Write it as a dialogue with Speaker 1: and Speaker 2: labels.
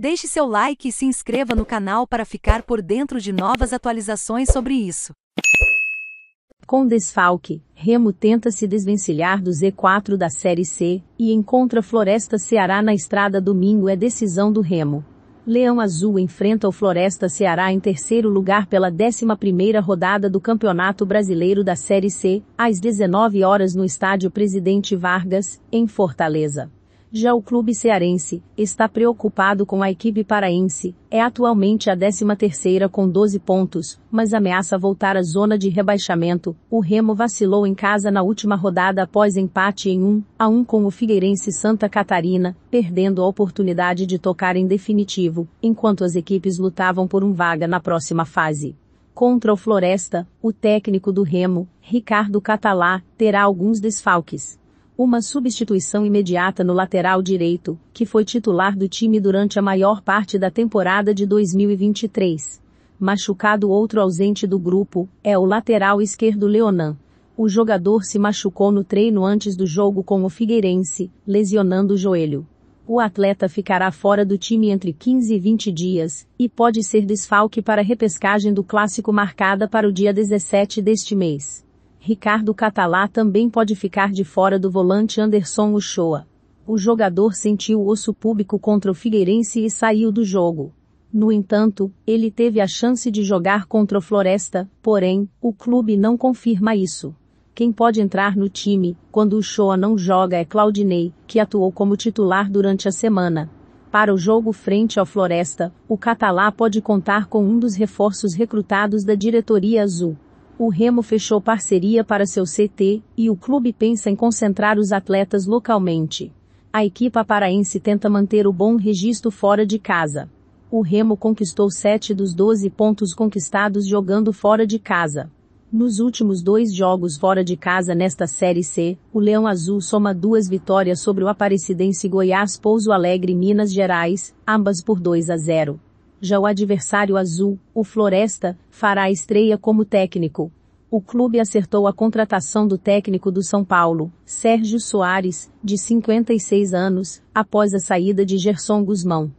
Speaker 1: Deixe seu like e se inscreva no canal para ficar por dentro de novas atualizações sobre isso. Com desfalque, Remo tenta se desvencilhar do Z4 da Série C e encontra Floresta Ceará na estrada domingo é decisão do Remo. Leão Azul enfrenta o Floresta Ceará em terceiro lugar pela 11ª rodada do Campeonato Brasileiro da Série C, às 19 horas no estádio Presidente Vargas, em Fortaleza. Já o clube cearense está preocupado com a equipe paraense, é atualmente a 13ª com 12 pontos, mas ameaça voltar à zona de rebaixamento. O Remo vacilou em casa na última rodada após empate em 1 a 1 com o Figueirense Santa Catarina, perdendo a oportunidade de tocar em definitivo, enquanto as equipes lutavam por um vaga na próxima fase contra o Floresta, o técnico do Remo, Ricardo Catalá, terá alguns desfalques. Uma substituição imediata no lateral direito, que foi titular do time durante a maior parte da temporada de 2023. Machucado outro ausente do grupo, é o lateral esquerdo Leonan. O jogador se machucou no treino antes do jogo com o Figueirense, lesionando o joelho o atleta ficará fora do time entre 15 e 20 dias, e pode ser desfalque para a repescagem do clássico marcada para o dia 17 deste mês. Ricardo Catalá também pode ficar de fora do volante Anderson Uchoa. O jogador sentiu osso público contra o Figueirense e saiu do jogo. No entanto, ele teve a chance de jogar contra o Floresta, porém, o clube não confirma isso. Quem pode entrar no time, quando o Shoa não joga é Claudinei, que atuou como titular durante a semana. Para o jogo frente ao Floresta, o Catalá pode contar com um dos reforços recrutados da diretoria azul o Remo fechou parceria para seu CT e o clube pensa em concentrar os atletas localmente. A equipa paraense tenta manter o bom registro fora de casa. O Remo conquistou 7 dos 12 pontos conquistados jogando fora de casa. Nos últimos dois jogos fora de casa nesta Série C, o Leão Azul soma duas vitórias sobre o Aparecidense Goiás Pouso Alegre Minas Gerais, ambas por 2 a 0. Já o adversário azul, o Floresta, fará a estreia como técnico. O clube acertou a contratação do técnico do São Paulo, Sérgio Soares, de 56 anos, após a saída de Gerson Guzmão.